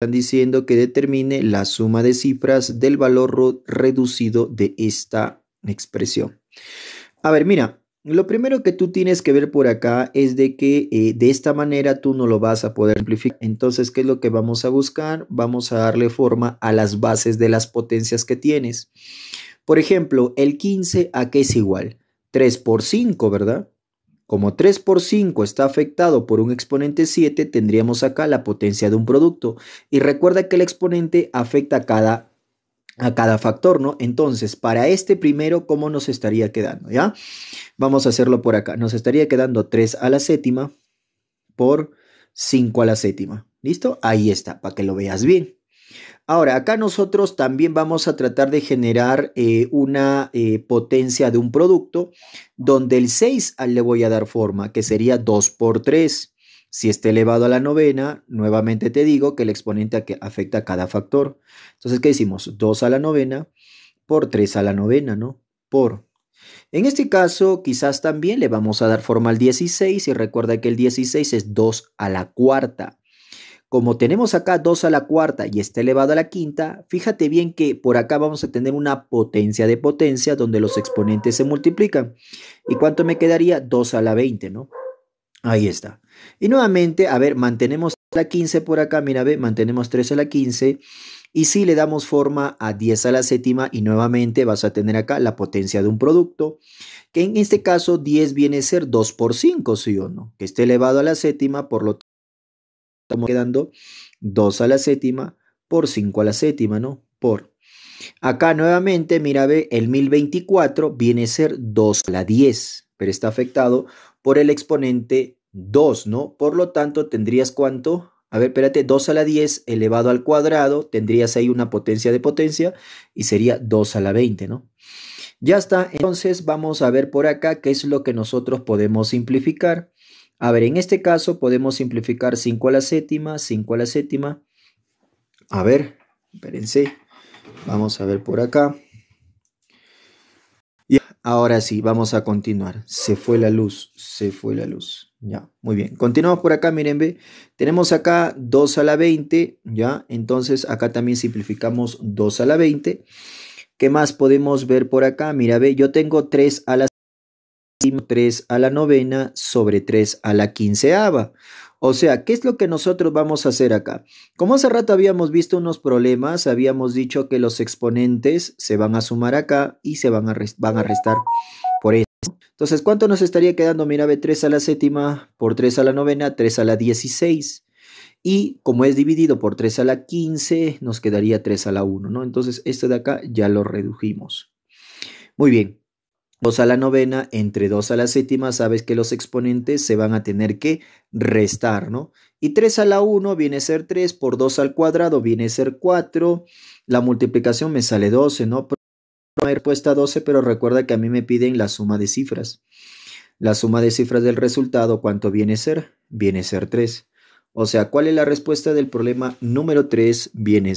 están diciendo que determine la suma de cifras del valor reducido de esta expresión. A ver, mira, lo primero que tú tienes que ver por acá es de que eh, de esta manera tú no lo vas a poder simplificar. Entonces, ¿qué es lo que vamos a buscar? Vamos a darle forma a las bases de las potencias que tienes. Por ejemplo, el 15 a qué es igual? 3 por 5, ¿verdad? Como 3 por 5 está afectado por un exponente 7, tendríamos acá la potencia de un producto. Y recuerda que el exponente afecta a cada, a cada factor, ¿no? Entonces, para este primero, ¿cómo nos estaría quedando? ¿Ya? Vamos a hacerlo por acá. Nos estaría quedando 3 a la séptima por 5 a la séptima. ¿Listo? Ahí está, para que lo veas bien. Ahora, acá nosotros también vamos a tratar de generar eh, una eh, potencia de un producto donde el 6 le voy a dar forma, que sería 2 por 3. Si está elevado a la novena, nuevamente te digo que el exponente afecta a cada factor. Entonces, ¿qué decimos? 2 a la novena por 3 a la novena, ¿no? Por. En este caso, quizás también le vamos a dar forma al 16 y recuerda que el 16 es 2 a la cuarta. Como tenemos acá 2 a la cuarta y está elevado a la quinta, fíjate bien que por acá vamos a tener una potencia de potencia donde los exponentes se multiplican. ¿Y cuánto me quedaría? 2 a la 20, ¿no? Ahí está. Y nuevamente, a ver, mantenemos la 15 por acá, mira, ve, mantenemos 3 a la 15. Y si le damos forma a 10 a la séptima y nuevamente vas a tener acá la potencia de un producto, que en este caso 10 viene a ser 2 por 5, sí o no, que esté elevado a la séptima, por lo estamos quedando 2 a la séptima por 5 a la séptima, ¿no? Por. Acá nuevamente, mira, ve, el 1024 viene a ser 2 a la 10, pero está afectado por el exponente 2, ¿no? Por lo tanto, tendrías cuánto? A ver, espérate, 2 a la 10 elevado al cuadrado, tendrías ahí una potencia de potencia y sería 2 a la 20, ¿no? Ya está, entonces vamos a ver por acá qué es lo que nosotros podemos simplificar. A ver, en este caso podemos simplificar 5 a la séptima, 5 a la séptima. A ver, espérense. Vamos a ver por acá. Y ahora sí, vamos a continuar. Se fue la luz, se fue la luz. Ya, muy bien. Continuamos por acá, miren, ve. Tenemos acá 2 a la 20, ¿ya? Entonces acá también simplificamos 2 a la 20. ¿Qué más podemos ver por acá? Mira, ve, yo tengo 3 a la 3 a la novena sobre 3 a la quinceava. O sea, ¿qué es lo que nosotros vamos a hacer acá? Como hace rato habíamos visto unos problemas, habíamos dicho que los exponentes se van a sumar acá y se van a, van a restar por esto Entonces, ¿cuánto nos estaría quedando? Mira, ve 3 a la séptima por 3 a la novena, 3 a la 16. Y como es dividido por 3 a la 15, nos quedaría 3 a la 1, ¿no? Entonces, esto de acá ya lo redujimos. Muy bien, 2 a la novena, entre 2 a la séptima, sabes que los exponentes se van a tener que restar, ¿no? Y 3 a la 1 viene a ser 3, por 2 al cuadrado viene a ser 4, la multiplicación me sale 12, ¿no? No haber puesta 12, pero recuerda que a mí me piden la suma de cifras. La suma de cifras del resultado, ¿cuánto viene a ser? Viene a ser 3. O sea, ¿cuál es la respuesta del problema número 3? Viene a ser